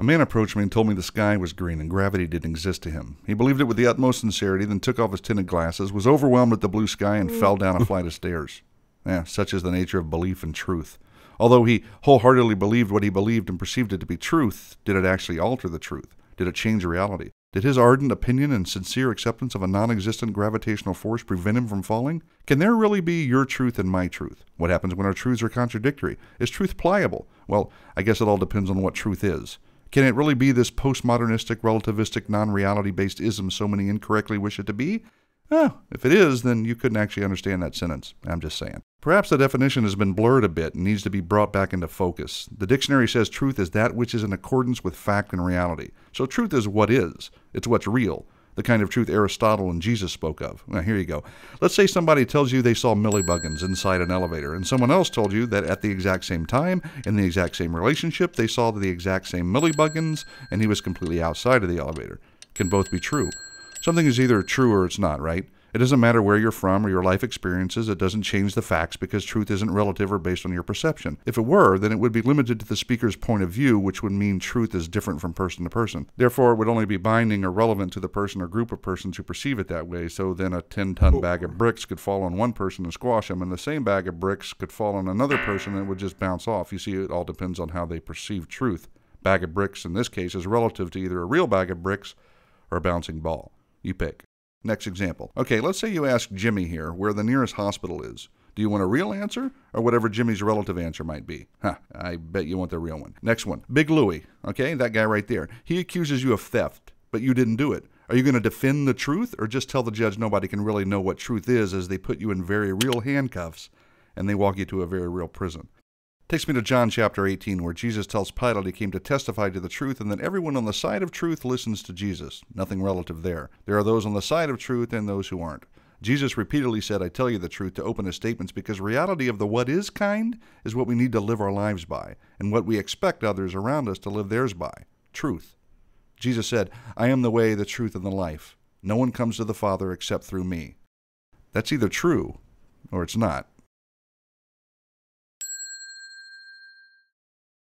A man approached me and told me the sky was green and gravity didn't exist to him. He believed it with the utmost sincerity, then took off his tinted glasses, was overwhelmed at the blue sky, and fell down a flight of stairs. Yeah, such is the nature of belief and truth. Although he wholeheartedly believed what he believed and perceived it to be truth, did it actually alter the truth? Did it change reality? Did his ardent opinion and sincere acceptance of a non existent gravitational force prevent him from falling? Can there really be your truth and my truth? What happens when our truths are contradictory? Is truth pliable? Well, I guess it all depends on what truth is. Can it really be this postmodernistic, relativistic, non reality based ism so many incorrectly wish it to be? if it is, then you couldn't actually understand that sentence. I'm just saying. Perhaps the definition has been blurred a bit and needs to be brought back into focus. The dictionary says truth is that which is in accordance with fact and reality. So truth is what is, it's what's real the kind of truth Aristotle and Jesus spoke of. Now, here you go. Let's say somebody tells you they saw millibuggins inside an elevator, and someone else told you that at the exact same time, in the exact same relationship, they saw the exact same millibuggins, and he was completely outside of the elevator. Can both be true. Something is either true or it's not, right? It doesn't matter where you're from or your life experiences, it doesn't change the facts because truth isn't relative or based on your perception. If it were, then it would be limited to the speaker's point of view, which would mean truth is different from person to person. Therefore, it would only be binding or relevant to the person or group of persons who perceive it that way. So then a 10 ton bag of bricks could fall on one person and squash them, and the same bag of bricks could fall on another person and it would just bounce off. You see, it all depends on how they perceive truth. Bag of bricks in this case is relative to either a real bag of bricks or a bouncing ball. You pick. Next example. Okay, let's say you ask Jimmy here where the nearest hospital is. Do you want a real answer or whatever Jimmy's relative answer might be? Huh, I bet you want the real one. Next one. Big Louie, okay, that guy right there. He accuses you of theft, but you didn't do it. Are you going to defend the truth or just tell the judge nobody can really know what truth is as they put you in very real handcuffs and they walk you to a very real prison? Takes me to John chapter 18, where Jesus tells Pilate he came to testify to the truth, and that everyone on the side of truth listens to Jesus. Nothing relative there. There are those on the side of truth and those who aren't. Jesus repeatedly said, I tell you the truth, to open his statements because reality of the what is kind is what we need to live our lives by, and what we expect others around us to live theirs by truth. Jesus said, I am the way, the truth, and the life. No one comes to the Father except through me. That's either true or it's not.